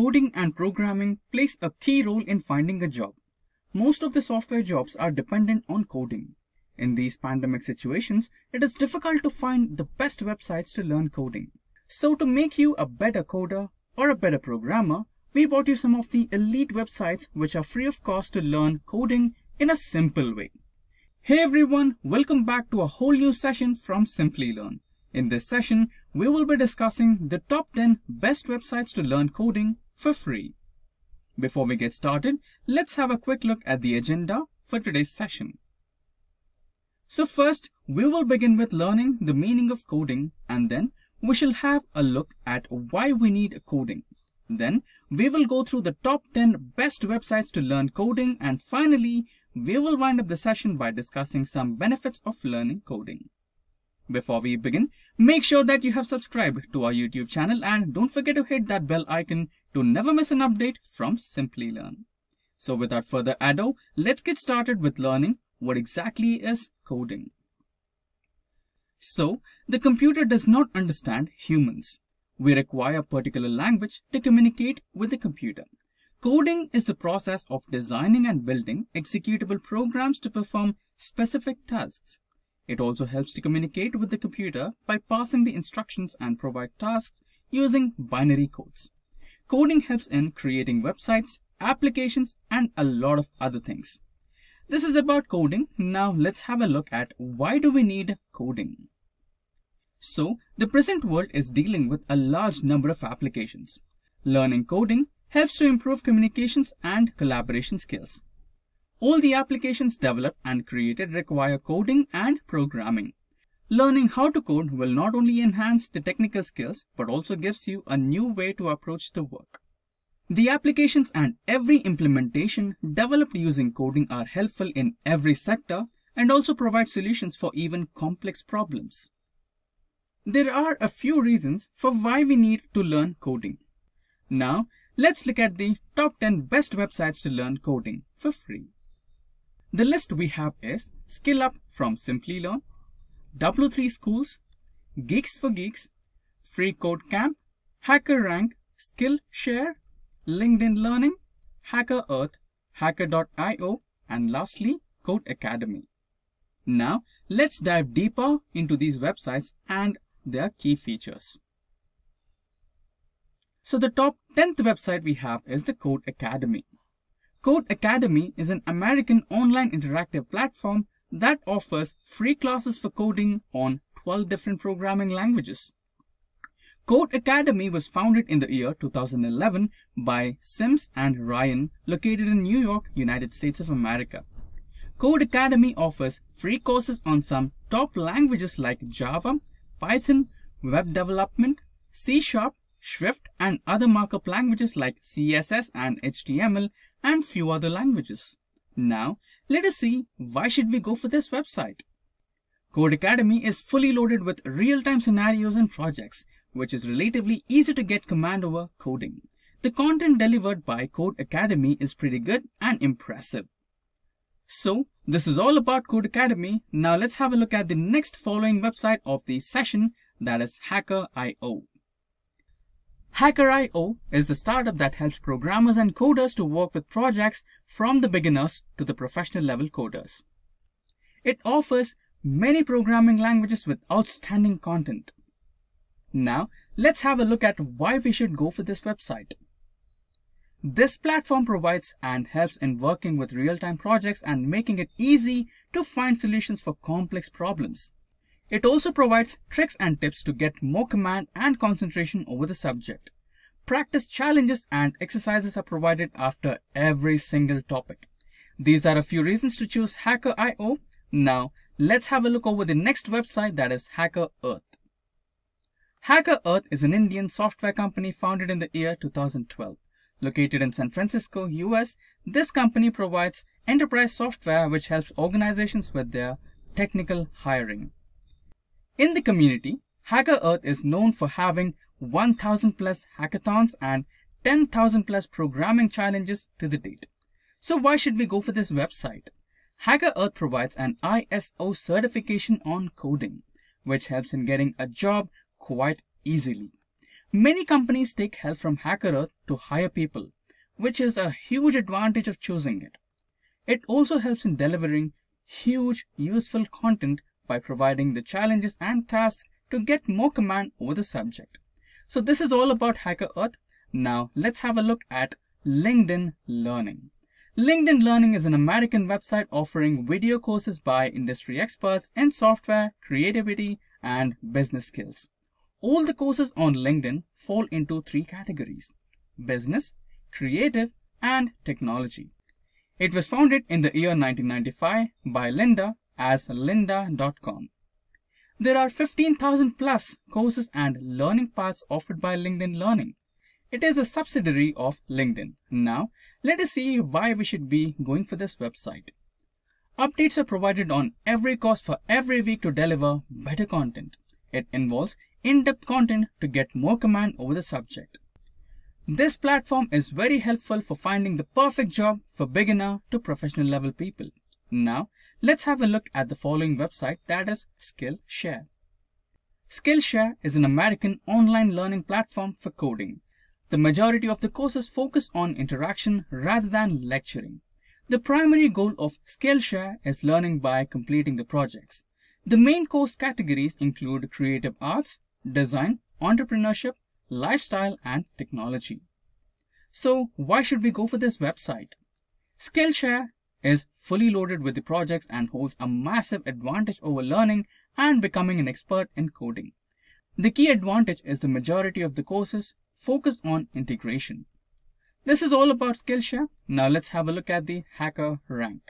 Coding and programming plays a key role in finding a job. Most of the software jobs are dependent on coding. In these pandemic situations, it is difficult to find the best websites to learn coding. So to make you a better coder or a better programmer, we brought you some of the elite websites which are free of cost to learn coding in a simple way. Hey everyone, welcome back to a whole new session from Simply Learn. In this session, we will be discussing the top 10 best websites to learn coding for free. Before we get started, let's have a quick look at the agenda for today's session. So first, we will begin with learning the meaning of coding and then we shall have a look at why we need coding. Then, we will go through the top 10 best websites to learn coding and finally, we will wind up the session by discussing some benefits of learning coding. Before we begin, Make sure that you have subscribed to our YouTube channel and don't forget to hit that bell icon to never miss an update from Simply Learn. So without further ado, let's get started with learning what exactly is coding. So, the computer does not understand humans. We require a particular language to communicate with the computer. Coding is the process of designing and building executable programs to perform specific tasks. It also helps to communicate with the computer by passing the instructions and provide tasks using binary codes. Coding helps in creating websites, applications, and a lot of other things. This is about coding. Now let's have a look at why do we need coding? So the present world is dealing with a large number of applications. Learning coding helps to improve communications and collaboration skills. All the applications developed and created require coding and programming. Learning how to code will not only enhance the technical skills, but also gives you a new way to approach the work. The applications and every implementation developed using coding are helpful in every sector and also provide solutions for even complex problems. There are a few reasons for why we need to learn coding. Now, let's look at the top 10 best websites to learn coding for free. The list we have is Skill Up from Simply Learn, W3 Schools, Geeks for Geeks, Free Code Camp, Hacker Rank, Skillshare, LinkedIn Learning, Hacker Earth, Hacker.io, and lastly, Code Academy. Now, let's dive deeper into these websites and their key features. So the top 10th website we have is the Code Academy. Code Academy is an American online interactive platform that offers free classes for coding on 12 different programming languages. Code Academy was founded in the year 2011 by Sims and Ryan, located in New York, United States of America. Code Academy offers free courses on some top languages like Java, Python, web development, C Sharp, Swift, and other markup languages like CSS and HTML, and few other languages. Now, let us see why should we go for this website. Code Academy is fully loaded with real-time scenarios and projects, which is relatively easy to get command over coding. The content delivered by Code Academy is pretty good and impressive. So, this is all about Code Academy. Now let's have a look at the next following website of the session, that is Hacker.io. Hacker.io is the startup that helps programmers and coders to work with projects from the beginners to the professional level coders. It offers many programming languages with outstanding content. Now, let's have a look at why we should go for this website. This platform provides and helps in working with real-time projects and making it easy to find solutions for complex problems. It also provides tricks and tips to get more command and concentration over the subject. Practice challenges and exercises are provided after every single topic. These are a few reasons to choose Hacker.io. Now, let's have a look over the next website that is Hacker Earth. Hacker Earth is an Indian software company founded in the year 2012. Located in San Francisco, US, this company provides enterprise software which helps organizations with their technical hiring. In the community, Hacker Earth is known for having 1000 plus hackathons and 10,000 plus programming challenges to the date. So why should we go for this website? Hacker Earth provides an ISO certification on coding, which helps in getting a job quite easily. Many companies take help from Hacker Earth to hire people, which is a huge advantage of choosing it. It also helps in delivering huge useful content by providing the challenges and tasks to get more command over the subject. So this is all about Hacker Earth. Now let's have a look at LinkedIn Learning. LinkedIn Learning is an American website offering video courses by industry experts in software, creativity, and business skills. All the courses on LinkedIn fall into three categories, business, creative, and technology. It was founded in the year 1995 by Linda as lynda.com. There are 15,000 plus courses and learning paths offered by LinkedIn Learning. It is a subsidiary of LinkedIn. Now, let us see why we should be going for this website. Updates are provided on every course for every week to deliver better content. It involves in-depth content to get more command over the subject. This platform is very helpful for finding the perfect job for beginner to professional level people. Now, Let's have a look at the following website that is Skillshare. Skillshare is an American online learning platform for coding. The majority of the courses focus on interaction rather than lecturing. The primary goal of Skillshare is learning by completing the projects. The main course categories include creative arts, design, entrepreneurship, lifestyle, and technology. So why should we go for this website? Skillshare is fully loaded with the projects and holds a massive advantage over learning and becoming an expert in coding. The key advantage is the majority of the courses focus on integration. This is all about Skillshare. Now let's have a look at the Hacker Rank.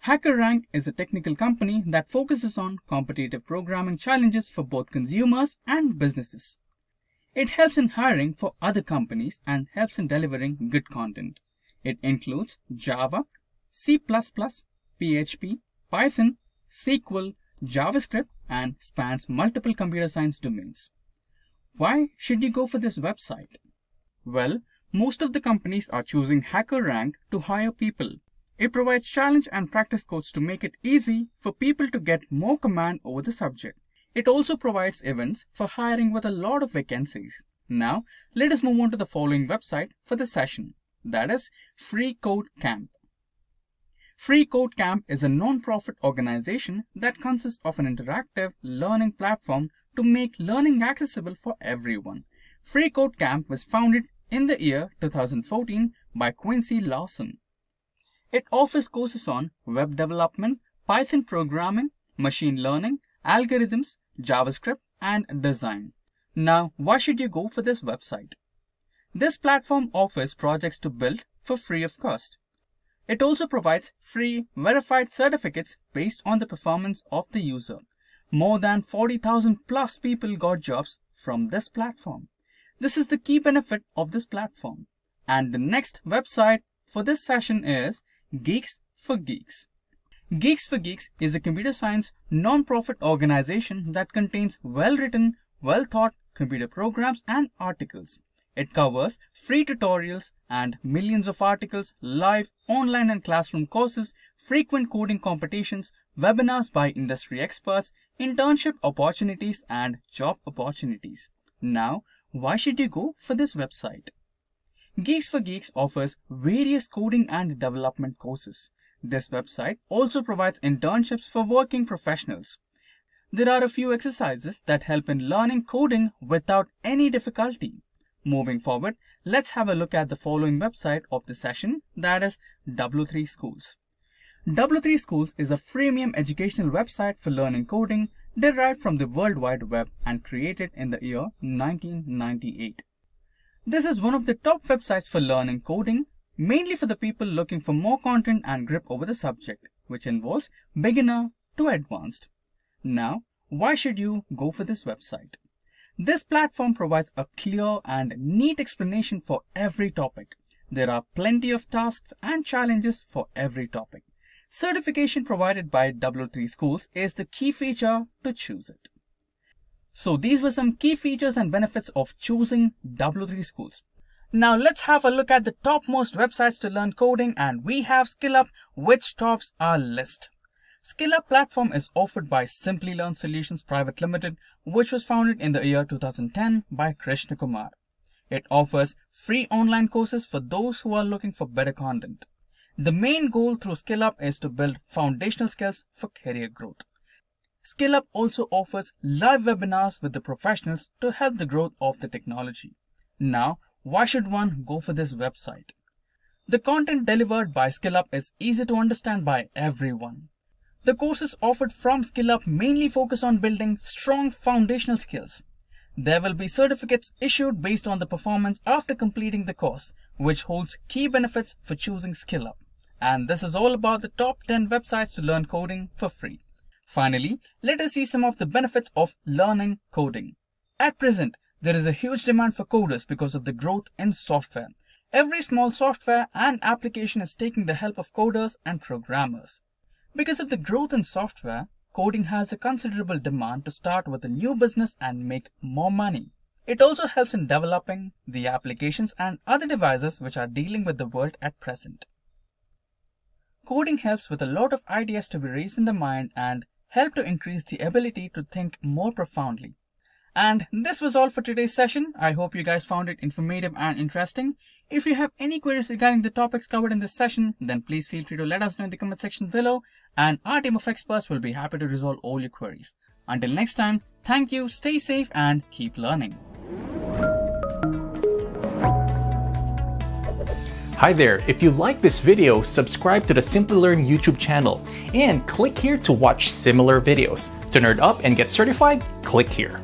Hacker Rank is a technical company that focuses on competitive programming challenges for both consumers and businesses. It helps in hiring for other companies and helps in delivering good content. It includes Java, C++, PHP, Python, SQL, JavaScript, and spans multiple computer science domains. Why should you go for this website? Well, most of the companies are choosing HackerRank to hire people. It provides challenge and practice codes to make it easy for people to get more command over the subject. It also provides events for hiring with a lot of vacancies. Now, let us move on to the following website for the session. That is Free Code Camp. Free Code Camp is a non-profit organization that consists of an interactive learning platform to make learning accessible for everyone. Free Code Camp was founded in the year 2014 by Quincy Lawson. It offers courses on web development, Python programming, machine learning, algorithms, JavaScript, and design. Now, why should you go for this website? This platform offers projects to build for free of cost. It also provides free verified certificates based on the performance of the user. More than 40,000 plus people got jobs from this platform. This is the key benefit of this platform. And the next website for this session is Geeks for Geeks. Geeks for Geeks is a computer science non-profit organization that contains well-written, well-thought computer programs and articles. It covers free tutorials and millions of articles, live, online and classroom courses, frequent coding competitions, webinars by industry experts, internship opportunities and job opportunities. Now, why should you go for this website? Geeks for Geeks offers various coding and development courses. This website also provides internships for working professionals. There are a few exercises that help in learning coding without any difficulty. Moving forward, let's have a look at the following website of the session, that is W3 Schools. W3 Schools is a freemium educational website for learning coding derived from the World Wide Web and created in the year 1998. This is one of the top websites for learning coding, mainly for the people looking for more content and grip over the subject, which involves beginner to advanced. Now, why should you go for this website? This platform provides a clear and neat explanation for every topic. There are plenty of tasks and challenges for every topic. Certification provided by W3 schools is the key feature to choose it. So these were some key features and benefits of choosing W3 schools. Now let's have a look at the topmost websites to learn coding and we have SkillUp which tops our list. Skillup platform is offered by Simply Learn Solutions Private Limited, which was founded in the year 2010 by Krishna Kumar. It offers free online courses for those who are looking for better content. The main goal through SkillUp is to build foundational skills for career growth. SkillUp also offers live webinars with the professionals to help the growth of the technology. Now, why should one go for this website? The content delivered by SkillUp is easy to understand by everyone. The courses offered from SkillUp mainly focus on building strong foundational skills. There will be certificates issued based on the performance after completing the course, which holds key benefits for choosing SkillUp. And this is all about the top 10 websites to learn coding for free. Finally, let us see some of the benefits of learning coding. At present, there is a huge demand for coders because of the growth in software. Every small software and application is taking the help of coders and programmers. Because of the growth in software, coding has a considerable demand to start with a new business and make more money. It also helps in developing the applications and other devices which are dealing with the world at present. Coding helps with a lot of ideas to be raised in the mind and help to increase the ability to think more profoundly. And this was all for today's session. I hope you guys found it informative and interesting. If you have any queries regarding the topics covered in this session, then please feel free to let us know in the comment section below and our team of experts will be happy to resolve all your queries. Until next time, thank you, stay safe and keep learning. Hi there, if you like this video, subscribe to the Simply Learn YouTube channel and click here to watch similar videos. To nerd up and get certified, click here.